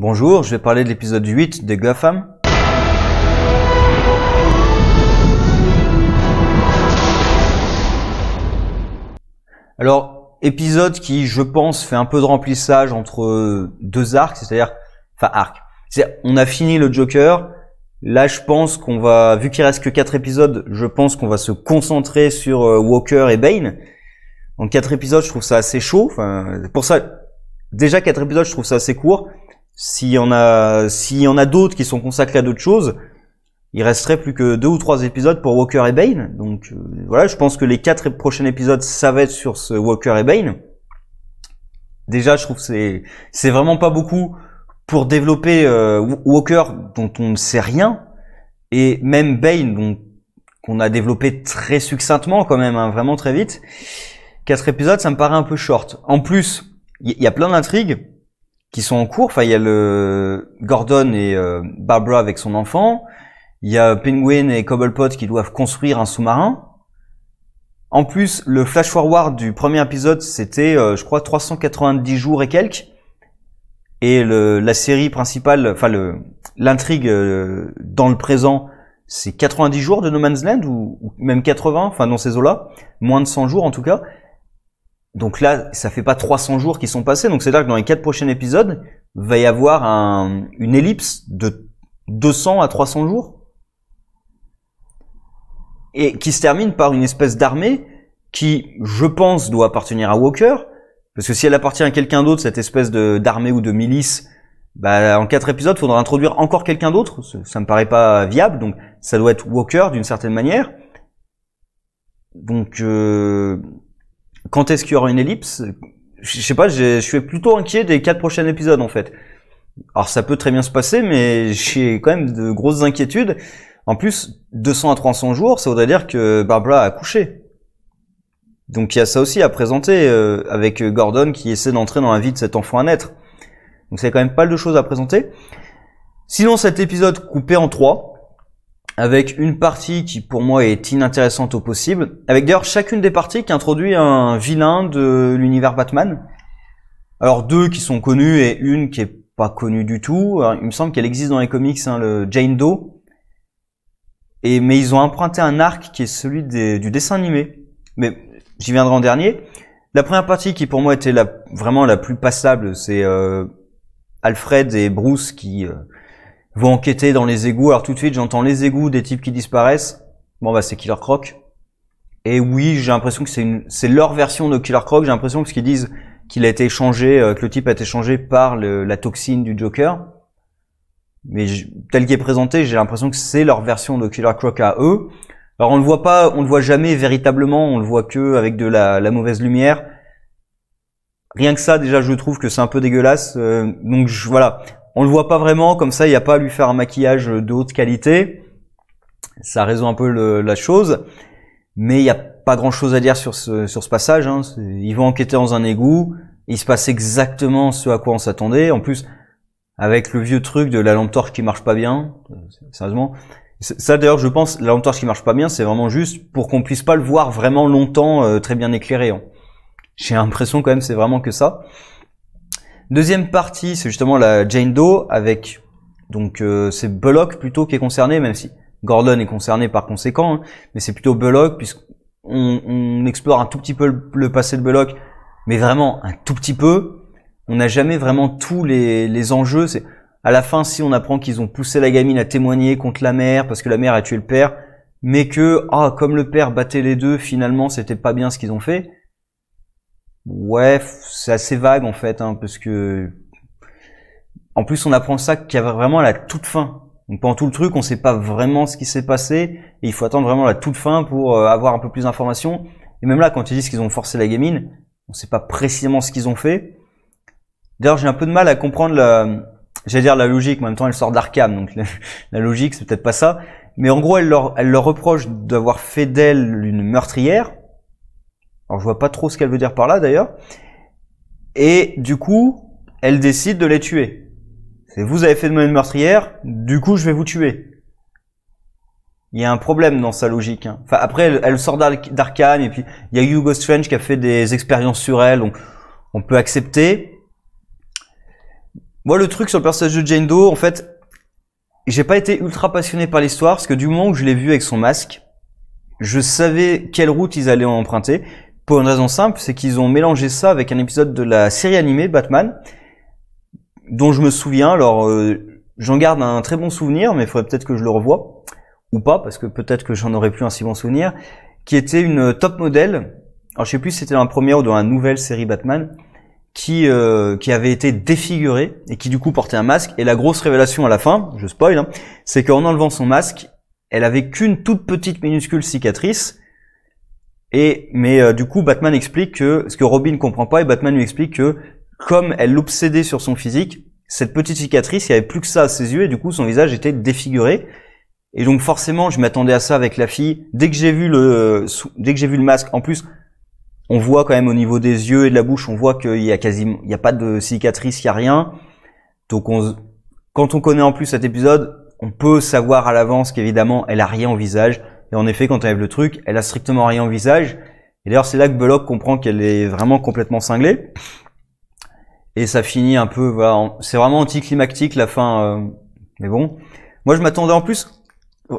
Bonjour, je vais parler de l'épisode 8 des Gotham. Alors, épisode qui, je pense, fait un peu de remplissage entre deux arcs, c'est-à-dire, enfin arc. cest on a fini le Joker. Là, je pense qu'on va, vu qu'il reste que quatre épisodes, je pense qu'on va se concentrer sur euh, Walker et Bane. En quatre épisodes, je trouve ça assez chaud. Enfin, pour ça, déjà quatre épisodes, je trouve ça assez court. S'il y en a, s'il y en a d'autres qui sont consacrés à d'autres choses, il resterait plus que deux ou trois épisodes pour Walker et Bane. Donc euh, voilà, je pense que les quatre prochains épisodes, ça va être sur ce Walker et Bane. Déjà, je trouve que c'est c'est vraiment pas beaucoup pour développer euh, Walker dont on ne sait rien et même Bane qu'on a développé très succinctement quand même, hein, vraiment très vite. Quatre épisodes, ça me paraît un peu short. En plus, il y a plein d'intrigues qui sont en cours. Enfin, il y a le Gordon et euh, Barbara avec son enfant. Il y a Penguin et Cobblepot qui doivent construire un sous-marin. En plus, le flash forward du premier épisode, c'était, euh, je crois, 390 jours et quelques. Et la série principale, enfin l'intrigue euh, dans le présent, c'est 90 jours de No Man's Land ou, ou même 80, enfin dans ces eaux-là, moins de 100 jours en tout cas. Donc là, ça fait pas 300 jours qui sont passés. Donc c'est-à-dire que dans les quatre prochains épisodes, va y avoir une ellipse de 200 à 300 jours. Et qui se termine par une espèce d'armée qui, je pense, doit appartenir à Walker. Parce que si elle appartient à quelqu'un d'autre, cette espèce d'armée ou de milice, bah, en quatre épisodes, faudra introduire encore quelqu'un d'autre. Ça me paraît pas viable, donc ça doit être Walker d'une certaine manière. Donc, euh, quand est-ce qu'il y aura une ellipse Je sais pas, je suis plutôt inquiet des quatre prochains épisodes en fait. Alors ça peut très bien se passer, mais j'ai quand même de grosses inquiétudes. En plus, 200 à 300 jours, ça voudrait dire que Barbara a couché. Donc il y a ça aussi à présenter euh, avec Gordon qui essaie d'entrer dans la vie de cet enfant à naître. Donc c'est quand même pas mal de choses à présenter. Sinon cet épisode coupé en trois, avec une partie qui pour moi est inintéressante au possible, avec d'ailleurs chacune des parties qui introduit un vilain de l'univers Batman. Alors deux qui sont connus et une qui est pas connue du tout. il me semble qu'elle existe dans les comics, hein, le Jane Doe. Et mais ils ont emprunté un arc qui est celui du dessin animé. Mais j'y viendrai en dernier. La première partie qui pour moi était la, vraiment la plus passable, c'est euh, Alfred et Bruce qui euh, vont enquêter dans les égouts. Alors tout de suite, j'entends les égouts des types qui disparaissent. Bon bah c'est Killer Croc. Et oui, j'ai l'impression que c'est leur version de Killer Croc. J'ai l'impression parce qu'ils disent qu'il a été changé, euh, que le type a été changé par la toxine du Joker. Mais tel qu'il est présenté, j'ai l'impression que c'est leur version de Killer Croc à eux. Alors on le voit pas, on le voit jamais véritablement, on le voit que avec de la, mauvaise lumière. Rien que ça, déjà, je trouve que c'est un peu dégueulasse. Euh, donc voilà, on le voit pas vraiment, comme ça, il n'y a pas à lui faire un maquillage de haute qualité. Ça résout un peu la chose. Mais il n'y a pas grand chose à dire sur ce, sur ce passage. Hein. Ils vont enquêter dans un égout. Il se passe exactement ce à quoi on s'attendait. En plus, avec le vieux truc de la lampe torche qui marche pas bien, euh, sérieusement. Ça d'ailleurs, je pense, la lampe torche qui marche pas bien, c'est vraiment juste pour qu'on puisse pas le voir vraiment longtemps euh, très bien éclairé. Hein. J'ai l'impression quand même, c'est vraiment que ça. Deuxième partie, c'est justement la Jane Doe avec donc euh, c'est Bullock plutôt qui est concerné, même si Gordon est concerné par conséquent, hein, mais c'est plutôt Bullock puisqu'on on explore un tout petit peu le, passé de Bullock, mais vraiment un tout petit peu. On n'a jamais vraiment tous les, enjeux. C'est à la fin si on apprend qu'ils ont poussé la gamine à témoigner contre la mère parce que la mère a tué le père, mais que ah comme le père battait les deux, finalement c'était pas bien ce qu'ils ont fait. Ouais, c'est assez vague en fait, hein, parce que en plus on apprend ça qu'il y avait vraiment la toute fin. Donc pendant tout le truc, on sait pas vraiment ce qui s'est passé, et il faut attendre vraiment la toute fin pour euh, avoir un peu plus d'informations. Et même là, quand ils disent qu'ils ont forcé la gamine, on sait pas précisément ce qu'ils ont fait. D'ailleurs, j'ai un peu de mal à comprendre la, j'allais dire la logique, mais en même temps, elle sort d'Arkham, donc la, la logique, c'est peut-être pas ça. Mais en gros, elle leur, elle leur reproche d'avoir fait d'elle une meurtrière, alors je vois pas trop ce qu'elle veut dire par là d'ailleurs. Et du coup, elle décide de les tuer. vous avez fait de moi une meurtrière, du coup je vais vous tuer. Il y a un problème dans sa logique. Hein. Enfin, après, elle, sort d'Arkane et puis il y a Hugo Strange qui a fait des expériences sur elle, donc on peut accepter. Moi, le truc sur le personnage de Jane Doe, en fait, j'ai pas été ultra passionné par l'histoire parce que du moment où je l'ai vu avec son masque, je savais quelle route ils allaient emprunter. Pour une raison simple, c'est qu'ils ont mélangé ça avec un épisode de la série animée Batman, dont je me souviens. Alors, euh, j'en garde un très bon souvenir, mais il faudrait peut-être que je le revoie ou pas, parce que peut-être que j'en aurais plus un si bon souvenir, qui était une euh, top modèle. Alors, je sais plus si c'était dans la première ou dans la nouvelle série Batman, qui euh, qui avait été défigurée et qui du coup portait un masque. Et la grosse révélation à la fin, je spoil, hein, c'est qu'en enlevant son masque, elle avait qu'une toute petite minuscule cicatrice et mais euh, du coup, Batman explique que ce que Robin ne comprend pas, et Batman lui explique que comme elle l'obsédait sur son physique, cette petite cicatrice, il y avait plus que ça à ses yeux, et du coup, son visage était défiguré. Et donc forcément, je m'attendais à ça avec la fille. Dès que j'ai vu le, dès que j'ai vu le masque, en plus, on voit quand même au niveau des yeux et de la bouche, on voit qu'il y a quasiment, il y a pas de cicatrice, il n'y a rien. Donc quand on connaît en plus cet épisode, on peut savoir à l'avance qu'évidemment, elle a rien au visage. Et en effet, quand elle lève le truc, elle a strictement rien au visage. Et d'ailleurs, c'est là que Belloc comprend qu'elle est vraiment complètement cinglée. Et ça finit un peu, voilà, c'est vraiment anticlimactique la fin. Euh, mais bon, moi je m'attendais en plus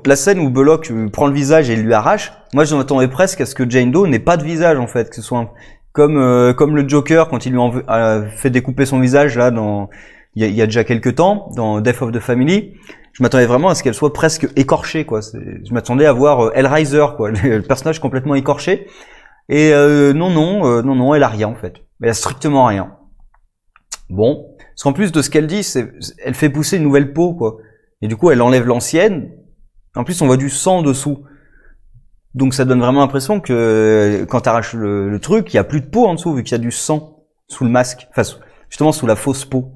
la scène où Belloc euh, prend le visage et lui arrache. Moi, je m'attendais presque à ce que Jane Doe n'ait pas de visage en fait, que ce soit comme euh, comme le Joker quand il lui a fait découper son visage là dans il y, y a, déjà quelques temps dans Death of the Family je m'attendais vraiment à ce qu'elle soit presque écorchée, quoi. Je m'attendais à voir euh, Hellraiser, quoi, le, personnage complètement écorché. Et euh, non, non, euh, non, non, elle a rien en fait. Elle a strictement rien. Bon, parce qu'en plus de ce qu'elle dit, c'est, elle fait pousser une nouvelle peau, quoi. Et du coup, elle enlève l'ancienne. En plus, on voit du sang dessous. Donc ça donne vraiment l'impression que quand t'arraches le, le truc, il y a plus de peau en dessous vu qu'il y a du sang sous le masque, enfin justement sous la fausse peau.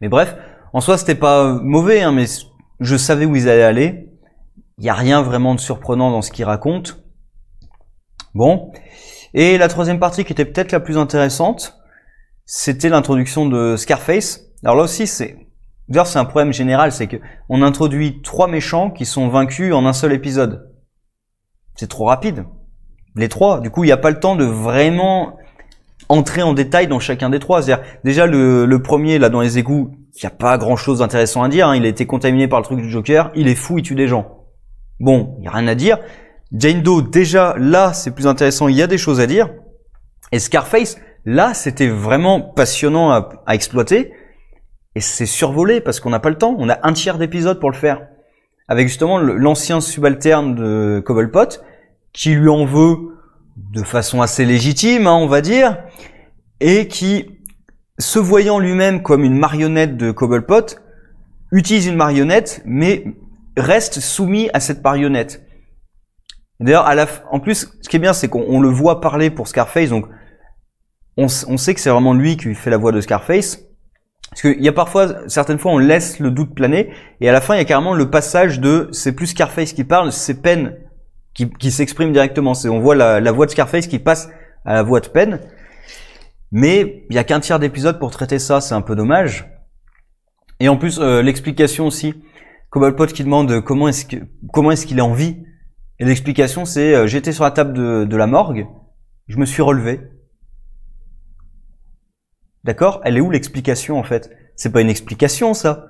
Mais bref, en soi, c'était pas euh, mauvais, hein, mais je savais où ils allaient aller. Il n'y a rien vraiment de surprenant dans ce qu'ils racontent. Bon. Et la troisième partie qui était peut-être la plus intéressante, c'était l'introduction de Scarface. Alors là aussi, c'est D'ailleurs, c'est un problème général, c'est que on introduit trois méchants qui sont vaincus en un seul épisode. C'est trop rapide. Les trois. Du coup, il n'y a pas le temps de vraiment entrer en détail dans chacun des trois. C'est-à-dire, déjà, le, premier, là, dans les égouts, il n'y a pas grand-chose d'intéressant à dire. Hein. Il a été contaminé par le truc du Joker. Il est fou, il tue des gens. Bon, il n'y a rien à dire. Jane Doe, déjà, là, c'est plus intéressant. Il y a des choses à dire. Et Scarface, là, c'était vraiment passionnant à, à exploiter. Et c'est survolé parce qu'on n'a pas le temps. On a un tiers d'épisode pour le faire. Avec justement l'ancien subalterne de Cobblepot qui lui en veut de façon assez légitime, hein, on va dire, et qui, se voyant lui-même comme une marionnette de Cobblepot, utilise une marionnette, mais reste soumis à cette marionnette. D'ailleurs, à en plus, ce qui est bien, c'est qu'on le voit parler pour Scarface, donc on, sait que c'est vraiment lui qui fait la voix de Scarface. Parce qu'il y a parfois, certaines fois, on laisse le doute planer, et à la fin, il y a carrément le passage de c'est plus Scarface qui parle, c'est peine qui, s'exprime directement. C'est, on voit la, voix de Scarface qui passe à la voix de peine. Mais il y a qu'un tiers d'épisode pour traiter ça, c'est un peu dommage. Et en plus, euh, l'explication aussi, Cobblepot qui demande comment est-ce, que, comment est-ce qu'il est en vie. Et l'explication, c'est euh, j'étais sur la table de, la morgue, je me suis relevé. D'accord Elle est où l'explication en fait C'est pas une explication ça.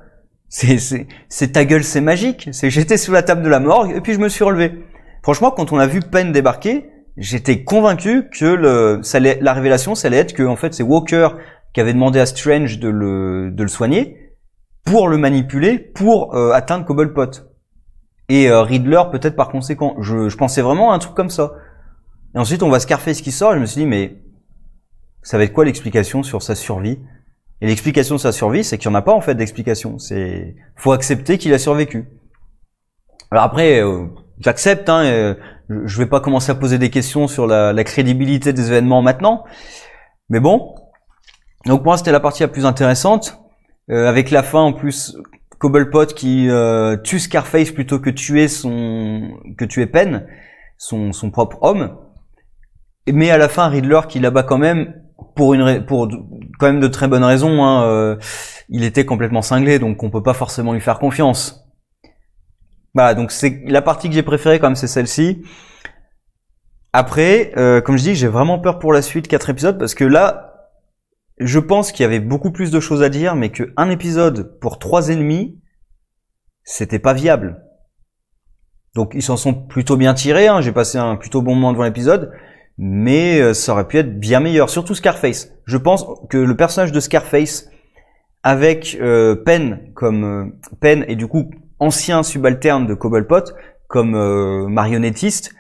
C'est, c'est, c'est ta gueule, c'est magique. C'est j'étais sous la table de la morgue et puis je me suis relevé. Franchement, quand on a vu Penn débarquer, j'étais convaincu que le, ça allait, la révélation, ça allait être que en fait c'est Walker qui avait demandé à Strange de le, de le soigner pour le manipuler, pour euh, atteindre Cobblepot. Et euh, Riddler peut-être par conséquent. Je, pensais vraiment à un truc comme ça. Et ensuite on va voit ce qui sort, je me suis dit mais ça va être quoi l'explication sur sa survie Et l'explication de sa survie, c'est qu'il n'y en a pas en fait d'explication. C'est faut accepter qu'il a survécu. Alors après, euh, j'accepte. Hein, euh, je vais pas commencer à poser des questions sur la, crédibilité des événements maintenant. Mais bon. Donc moi, c'était la partie la plus intéressante. Euh, avec la fin en plus, Cobblepot qui euh, tue Scarface plutôt que tuer son que tuer Penn, son, son propre homme. Mais à la fin, Riddler qui l'abat quand même pour une pour quand même de très bonnes raisons. Hein, il était complètement cinglé, donc on peut pas forcément lui faire confiance. Voilà, bah, donc c'est la partie que j'ai préférée quand même, c'est celle-ci. Après, euh, comme je dis, j'ai vraiment peur pour la suite, quatre épisodes, parce que là, je pense qu'il y avait beaucoup plus de choses à dire, mais qu'un épisode pour trois ennemis, c'était pas viable. Donc ils s'en sont plutôt bien tirés, hein, j'ai passé un plutôt bon moment devant l'épisode, mais euh, ça aurait pu être bien meilleur, surtout Scarface. Je pense que le personnage de Scarface, avec euh, Pen comme Pen et du coup ancien subalterne de Cobblepot, comme euh, marionnettiste,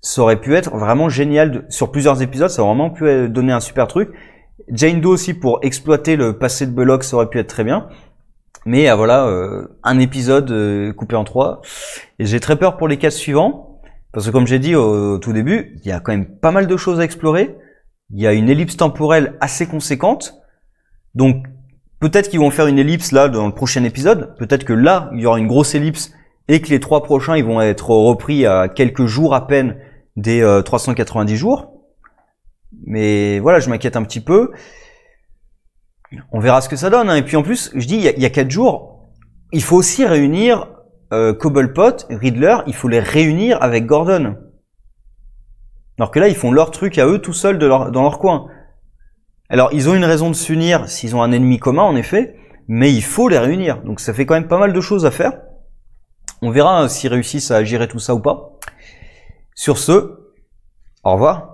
ça aurait pu être vraiment génial. sur plusieurs épisodes, ça aurait vraiment pu euh, donner un super truc. Jane Doe aussi, pour exploiter le passé de Belloc, ça aurait pu être très bien. Mais euh, voilà, un épisode coupé en trois. Et j'ai très peur pour les cas suivants. Parce que comme j'ai dit au tout début, il y a quand même pas mal de choses à explorer. Il y a une ellipse temporelle assez conséquente. Donc Peut-être qu'ils vont faire une ellipse là dans le prochain épisode. Peut-être que là, il y aura une grosse ellipse et que les trois prochains, ils vont être repris à quelques jours à peine des 390 euh, jours. Mais voilà, je m'inquiète un petit peu. On verra ce que ça donne. Hein. Et puis en plus, je dis, il y a, quatre jours, il faut aussi réunir euh, Cobblepot, Riddler, il faut les réunir avec Gordon. Alors que là, ils font leur truc à eux tout seuls dans leur coin. Alors, ils ont une raison de s'unir s'ils ont un ennemi commun, en effet, mais il faut les réunir. Donc, ça fait quand même pas mal de choses à faire. On verra euh, s'ils réussissent à gérer tout ça ou pas. Sur ce, au revoir.